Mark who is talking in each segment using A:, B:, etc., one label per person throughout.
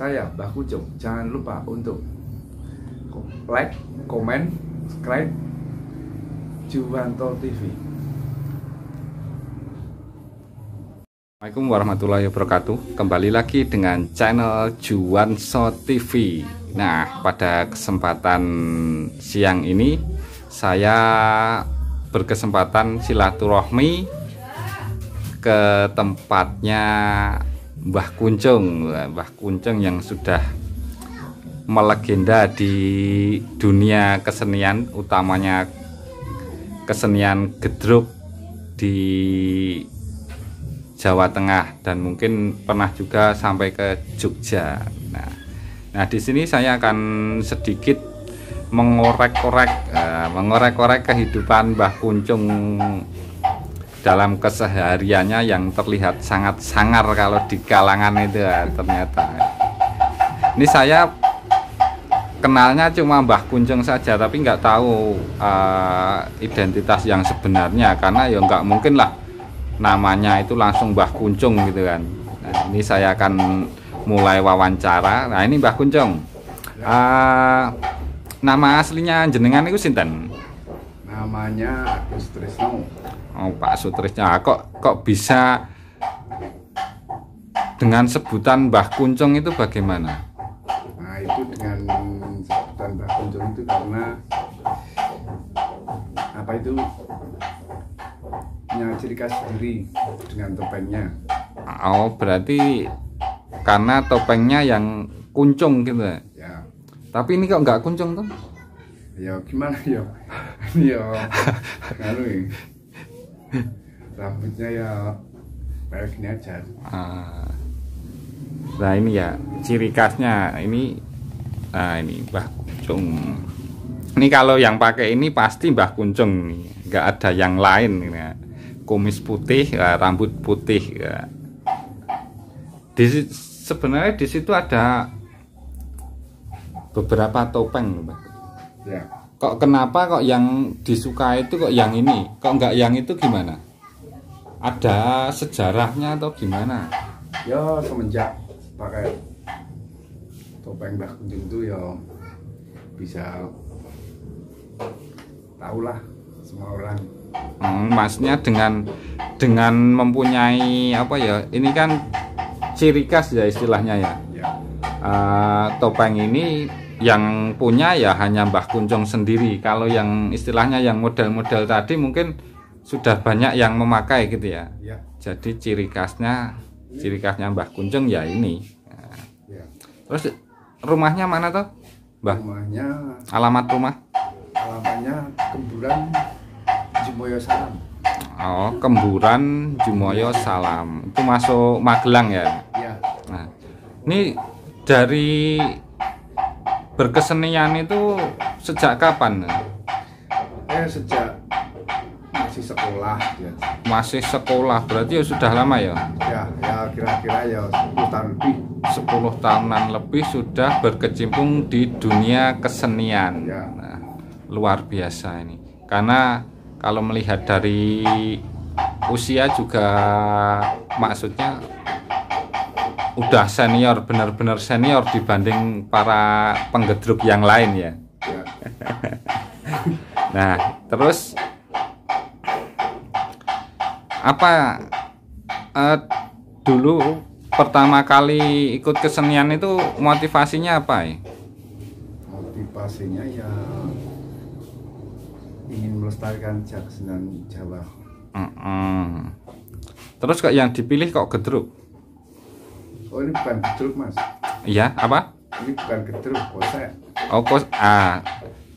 A: saya Mbah Kucung. Jangan lupa untuk like, comment, subscribe Juwanto TV.
B: Assalamualaikum warahmatullahi wabarakatuh. Kembali lagi dengan channel Juwanso TV. Nah, pada kesempatan siang ini saya berkesempatan silaturahmi ke tempatnya Mbah Kuncung Mbah Kuncung yang sudah melegenda di dunia kesenian utamanya kesenian gedruk di Jawa Tengah dan mungkin pernah juga sampai ke Jogja nah nah di sini saya akan sedikit mengorek-korek eh, mengorek-korek kehidupan Mbah Kuncung dalam kesehariannya yang terlihat sangat sangar kalau di kalangan itu ya, ternyata ini saya kenalnya cuma Mbah Kunjung saja tapi nggak tahu uh, identitas yang sebenarnya karena ya nggak mungkin lah namanya itu langsung Mbah Kunjung gitu kan nah, ini saya akan mulai wawancara nah ini Mbah Kunjung uh, nama aslinya jenengan itu Sinten
A: namanya Agus Trisno
B: oh, Pak Sutrisnya kok kok bisa dengan sebutan Mbah Kuncung itu bagaimana?
A: Nah itu dengan sebutan Mbah Kuncung itu karena apa itu punya ciri khas sendiri dengan topengnya.
B: Oh berarti karena topengnya yang kuncung gitu ya. ya. Tapi ini kok nggak kuncung tuh?
A: Ya gimana ya? ya. rambutnya ya kayak gini aja
B: ah. nah ini ya ciri khasnya ini ah ini Mbah Kuncung ini kalau yang pakai ini pasti Mbah Kuncung nggak ada yang lain ya. kumis putih ya, rambut putih ya. di sebenarnya di situ ada beberapa topeng ya kok kenapa kok yang disuka itu kok yang ini kok nggak yang itu gimana ada sejarahnya atau gimana ya semenjak
A: pakai topeng Mbah Kunjung itu ya bisa tahulah semua orang
B: hmm, masnya dengan dengan mempunyai apa ya ini kan ciri khas ya istilahnya ya, ya. Uh, topeng ini yang punya ya hanya Mbah Kuncung sendiri. Kalau yang istilahnya yang model-model tadi mungkin sudah banyak yang memakai gitu ya. ya. Jadi ciri khasnya ciri khasnya Mbah Kuncung ya ini. Ya. Terus rumahnya mana tuh? Mbah. Rumahnya alamat rumah?
A: Alamatnya Kemburan Jumoyo Salam.
B: Oh, Kemburan Jumoyo Salam. Itu masuk Magelang ya? Iya. Nah, ini dari berkesenian itu sejak kapan?
A: Eh sejak masih sekolah ya.
B: Masih sekolah berarti ya sudah lama ya?
A: Ya, ya kira-kira ya 10 tahun lebih.
B: 10 tahunan lebih sudah berkecimpung di dunia kesenian. Ya. Nah, luar biasa ini. Karena kalau melihat dari usia juga maksudnya udah senior benar-benar senior dibanding para penggedruk yang lain ya. nah, terus apa eh, dulu pertama kali ikut kesenian itu motivasinya apa ya?
A: Motivasinya ya ingin melestarikan kesenian Jawa.
B: Mm -mm. Terus kok yang dipilih kok gedruk?
A: Oh ini bukan gedruk mas.
B: Iya apa?
A: Ini bukan gedruk kosek.
B: Oh kos ah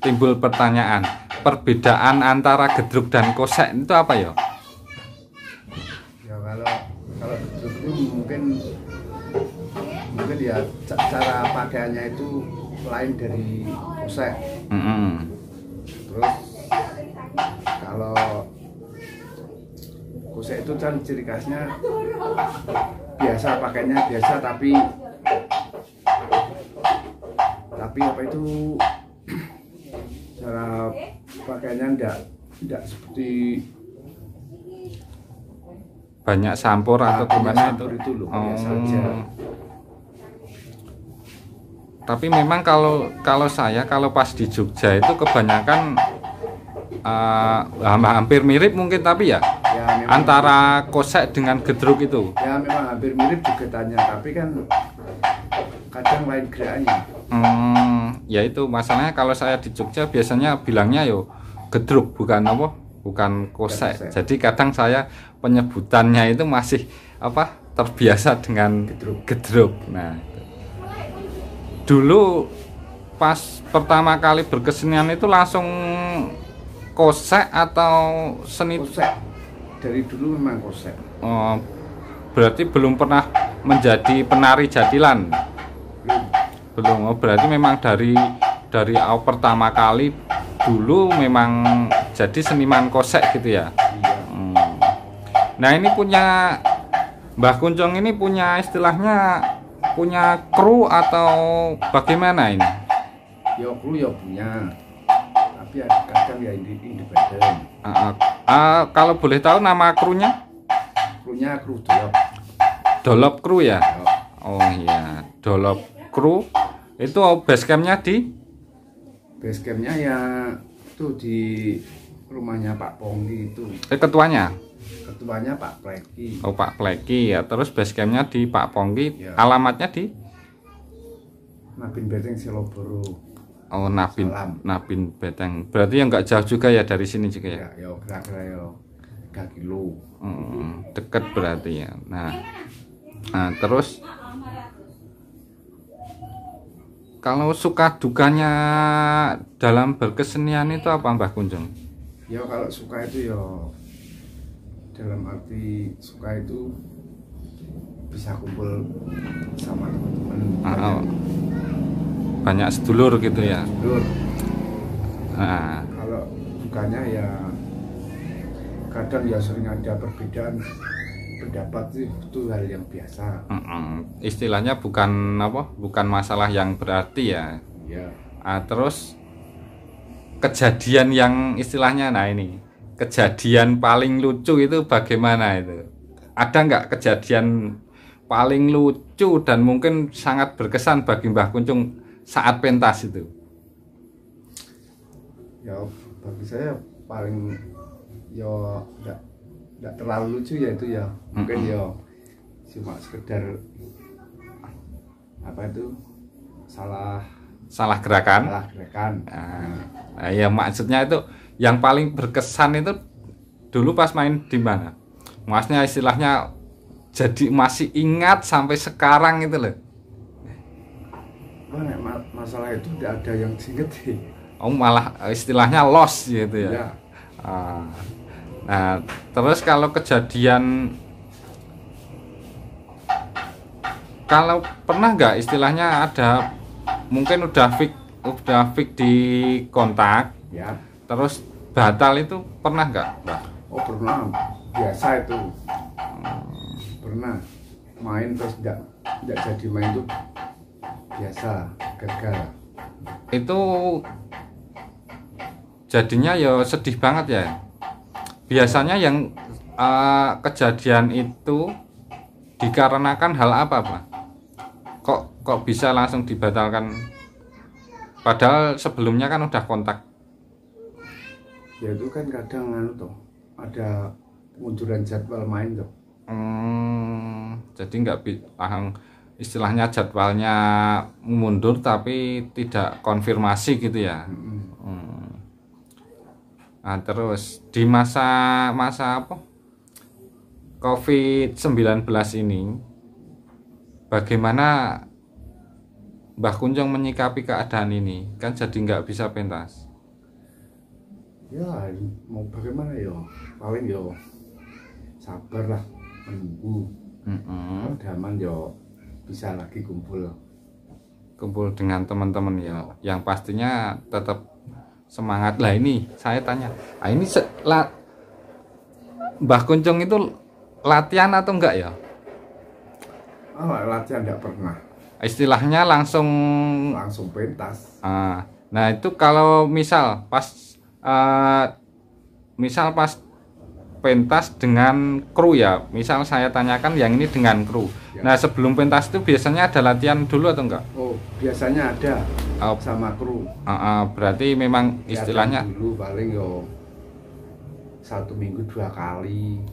B: timbul pertanyaan perbedaan antara gedruk dan kosek itu apa ya?
A: Ya kalau kalau gedruk itu mungkin mungkin ya cara pakaiannya itu lain dari kosek. Mm -hmm. Terus kalau kosek itu kan ciri khasnya biasa pakainya biasa tapi tapi apa itu cara pakainya enggak enggak seperti
B: banyak sampur ah, atau gimana itu itu loh oh. saja tapi memang kalau kalau saya kalau pas di Jogja itu kebanyakan uh, hampir mirip mungkin tapi ya Nah, antara kosek dengan gedruk itu
A: ya memang hampir mirip jogetannya tapi kan kadang lain gerakannya
B: hmm, ya itu masalahnya kalau saya di Jogja biasanya bilangnya yo gedruk bukan apa bukan kosek jadi kadang saya penyebutannya itu masih apa terbiasa dengan gedruk, gedruk. nah dulu pas pertama kali berkesenian itu langsung kosek atau seni kosek dari dulu memang konsep. Oh, berarti belum pernah menjadi penari jadilan. Belum. Belum. Oh, berarti memang dari dari awal pertama kali dulu memang jadi seniman kosek gitu ya. Iya. Hmm. Nah ini punya Mbah Kuncong ini punya istilahnya punya kru atau bagaimana ini? Ya kru ya punya,
A: tapi ya kadang ya independen.
B: Uh, Uh, kalau boleh tahu nama krunya?
A: Krunya kru dolop.
B: Dolop kru ya? Oh, oh iya, dolop kru. Itu basecampnya di?
A: Basecampnya ya itu di rumahnya Pak Pongki itu.
B: Eh, ketuanya?
A: Ketuanya Pak Pleki. Oh
B: Pak Pleki ya. Terus basecampnya di Pak Pongki. Ya. Alamatnya di?
A: Mabin Beteng Siloboro.
B: Oh Nabin Salam. Nabin Beteng. Berarti yang nggak jauh juga ya dari sini juga ya? Ya, ya
A: kira-kira ya tiga
B: kilo. Hmm, dekat berarti ya. Nah, nah terus kalau suka dukanya dalam berkesenian itu apa Mbah Kunjung?
A: Ya kalau suka itu ya dalam arti suka itu bisa kumpul sama
B: teman-teman. Ah, oh banyak sedulur gitu ya sedulur nah.
A: kalau bukannya ya kadang ya sering ada perbedaan pendapat sih itu hal yang biasa
B: mm -mm. istilahnya bukan apa bukan masalah yang berarti ya ya ah, terus kejadian yang istilahnya nah ini kejadian paling lucu itu bagaimana itu ada nggak kejadian paling lucu dan mungkin sangat berkesan bagi Mbah Kuncung saat pentas itu?
A: Ya bagi saya paling ya enggak enggak terlalu lucu ya itu ya. Mungkin mm -hmm. ya cuma sekedar apa itu salah
B: salah gerakan. Salah gerakan. Nah, nah ya maksudnya itu yang paling berkesan itu dulu pas main di mana? maksudnya istilahnya jadi masih ingat sampai sekarang itu loh
A: masalah itu tidak ada yang diingeti
B: oh malah istilahnya loss gitu ya, ya. nah terus kalau kejadian kalau pernah nggak istilahnya ada mungkin udah fix udah fix di kontak ya terus batal itu pernah nggak
A: oh pernah biasa itu hmm. pernah main terus nggak nggak jadi main tuh biasa gagal
B: itu jadinya ya sedih banget ya biasanya yang uh, kejadian itu dikarenakan hal apa pak kok kok bisa langsung dibatalkan padahal sebelumnya kan udah kontak
A: ya itu kan kadang anu tuh ada munculan jadwal main tuh
B: hmm, jadi nggak paham istilahnya jadwalnya mundur tapi tidak konfirmasi gitu ya. Hmm. Nah, terus di masa masa apa? Covid-19 ini bagaimana Mbah Kunjung menyikapi keadaan ini? Kan jadi nggak bisa pentas.
A: Ya, mau bagaimana ya? Paling ya sabar lah menunggu.
B: Mm -hmm. Kan Daman ya bisa lagi kumpul kumpul dengan teman-teman ya yang pastinya tetap semangat lah ini saya tanya ah ini se la Mbah Kuncung itu latihan atau enggak ya
A: oh, latihan enggak
B: pernah istilahnya langsung langsung pentas ah, nah itu kalau misal pas uh, misal pas pentas dengan kru ya. Misal saya tanyakan yang ini dengan kru. Ya. Nah, sebelum pentas itu biasanya ada latihan dulu atau enggak?
A: Oh, biasanya ada
B: oh. sama kru. Uh, uh, berarti memang latihan istilahnya
A: dulu paling yo satu minggu dua kali.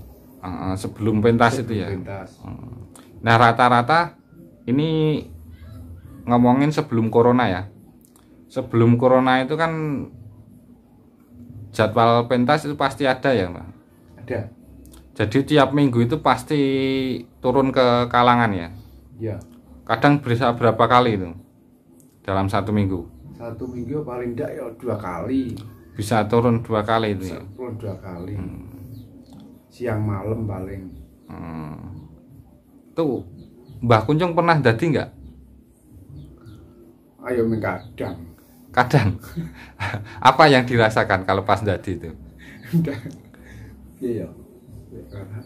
B: Uh, uh, sebelum pentas sebelum itu ya. Pentas. Hmm. Nah, rata-rata ini ngomongin sebelum corona ya. Sebelum corona itu kan jadwal pentas itu pasti ada ya, mbak? ada. Jadi tiap minggu itu pasti turun ke kalangan ya? Ya. Kadang bisa berapa kali itu dalam satu minggu?
A: Satu minggu paling tidak ya dua kali.
B: Bisa turun dua kali itu ya? bisa ya?
A: Turun dua kali. Hmm. Siang malam
B: paling. Hmm. Tuh, Mbah Kuncung pernah dadi nggak?
A: Ayo kadang.
B: Kadang. Apa yang dirasakan kalau pas jadi itu?
A: iya karena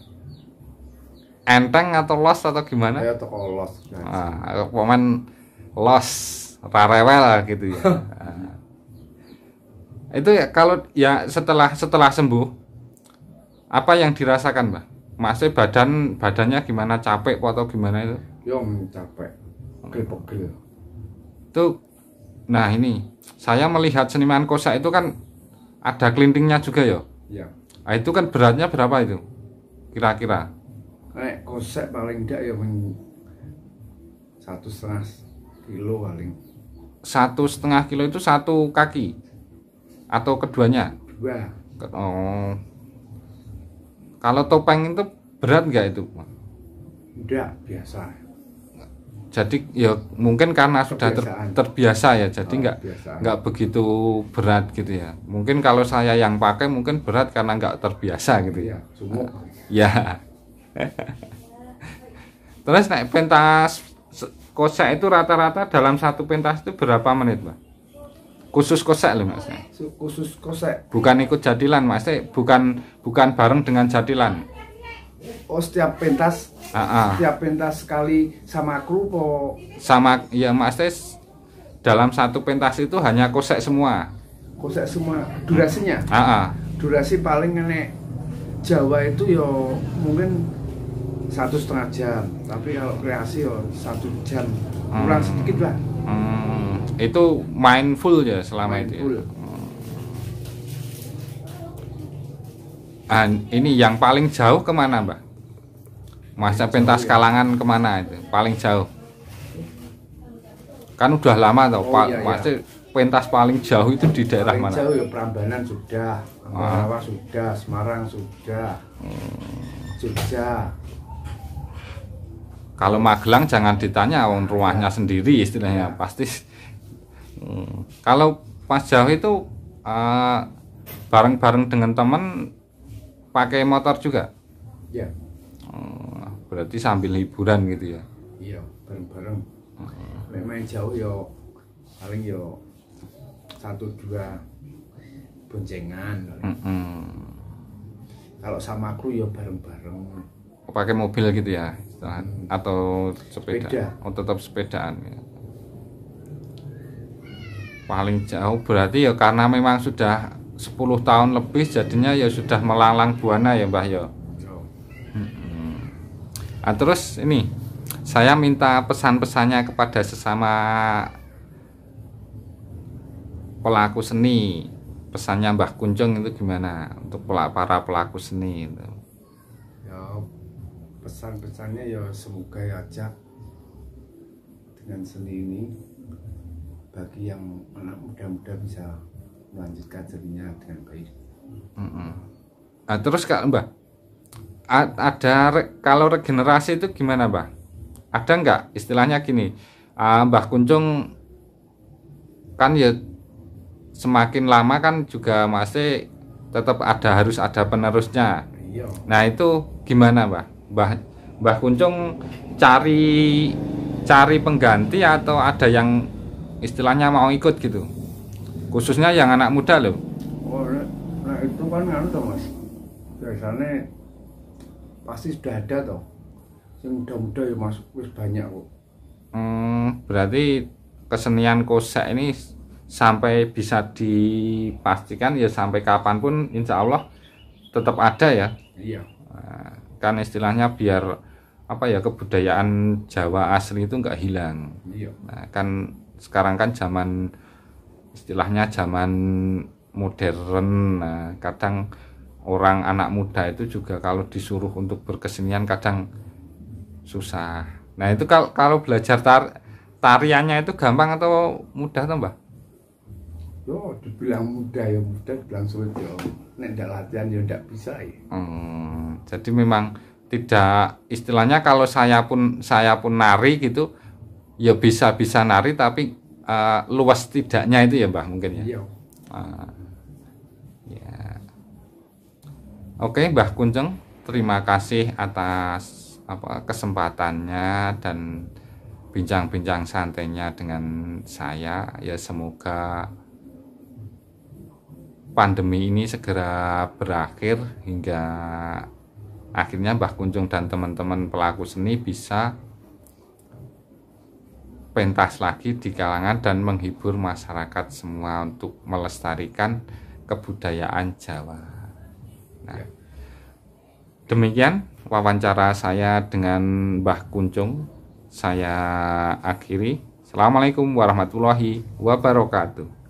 B: enteng atau los atau gimana ya toko los nah, komen los rarewel gitu ya ah. itu ya kalau ya setelah setelah sembuh apa yang dirasakan mbak Masih badan badannya gimana capek atau gimana itu
A: Ya, capek
B: pegel-pegel itu nah ini saya melihat seniman kosa itu kan ada kelintingnya juga ya iya Nah, itu kan beratnya berapa itu? Kira-kira?
A: Kayak kosek paling tidak ya satu setengah kilo paling.
B: Satu setengah kilo itu satu kaki atau keduanya? Dua. Oh. Kalau topeng itu berat nggak itu?
A: Tidak biasa
B: jadi ya mungkin karena sudah ter, terbiasa ya jadi oh, nggak oh, nggak begitu berat gitu ya mungkin kalau saya yang pakai mungkin berat karena nggak terbiasa gitu ya Uh, ya terus naik pentas kosek itu rata-rata dalam satu pentas itu berapa menit pak khusus kosek loh mas
A: khusus kosek
B: bukan ikut jadilan mas bukan bukan bareng dengan jadilan
A: oh setiap pentas
B: uh -uh. setiap
A: pentas sekali sama kru po
B: sama ya mas tes dalam satu pentas itu hanya kosek semua
A: kosek semua durasinya uh -uh. durasi paling nenek Jawa itu yo ya mungkin satu setengah jam tapi kalau kreasi yo ya satu jam kurang hmm. sedikit lah
B: hmm. itu mindful ya selama mindful. itu ya? an, ah, ini yang paling jauh kemana mbak masa pentas kalangan kemana itu paling jauh kan udah lama tau oh, pak iya, pasti iya. pentas paling jauh itu di daerah paling mana jauh
A: ya Prambanan sudah ah. sudah Semarang sudah hmm. Jogja
B: kalau Magelang jangan ditanya wong iya. rumahnya sendiri istilahnya ya. pasti hmm. kalau pas jauh itu uh, ah, bareng -bareng dengan teman pakai motor juga? Iya. Oh, berarti sambil liburan gitu ya? Iya, bareng-bareng.
A: Hmm. main jauh ya paling ya satu dua boncengan.
B: Hmm. -mm.
A: Kalau sama kru ya bareng-bareng.
B: Oh, pakai mobil gitu ya? Hmm. Atau sepeda? sepeda. Oh, tetap sepedaan ya. Paling jauh berarti ya karena memang sudah 10 tahun lebih jadinya ya sudah melalang buana ya Mbah ya. Hmm. Nah, terus ini saya minta pesan-pesannya kepada sesama pelaku seni. Pesannya Mbah Kunjung itu gimana untuk para pelaku seni itu?
A: Ya pesan-pesannya ya semoga ya aja dengan seni ini bagi yang anak muda-muda bisa melanjutkan jadinya dengan baik.
B: Mm -hmm. Nah, terus kak Mbak, ada kalau regenerasi itu gimana Mbak? Ada nggak istilahnya gini, uh, Mbah Kunjung kan ya semakin lama kan juga masih tetap ada harus ada penerusnya. Iya. Nah itu gimana Mbah? Mbah Mbah Kuncung cari cari pengganti atau ada yang istilahnya mau ikut gitu? khususnya yang anak muda loh
A: oh, itu kan anu toh mas biasanya pasti sudah ada toh yang muda-muda ya mas banyak kok
B: hmm, berarti kesenian kosek ini sampai bisa dipastikan ya sampai kapanpun insya Allah tetap ada ya
A: iya nah,
B: kan istilahnya biar apa ya kebudayaan Jawa asli itu enggak hilang. Iya. Nah, kan sekarang kan zaman istilahnya zaman modern nah, kadang orang anak muda itu juga kalau disuruh untuk berkesenian kadang susah nah itu kalau kalau belajar tar tariannya itu gampang atau mudah atau mbak?
A: Yo, dibilang mudah ya mudah, dibilang sulit ya. Nek latihan ya tidak bisa ya.
B: Hmm, jadi memang tidak istilahnya kalau saya pun saya pun nari gitu ya bisa-bisa nari tapi Eh, luas tidaknya itu ya Mbah mungkin ya. Uh, ya. Oke Mbah Kunceng, terima kasih atas apa kesempatannya dan bincang-bincang santainya dengan saya. Ya semoga pandemi ini segera berakhir hingga akhirnya Mbah Kuncung dan teman-teman pelaku seni bisa pentas lagi di kalangan dan menghibur masyarakat semua untuk melestarikan kebudayaan Jawa. Nah, ya. demikian wawancara saya dengan Mbah Kuncung. Saya akhiri. Assalamualaikum warahmatullahi wabarakatuh.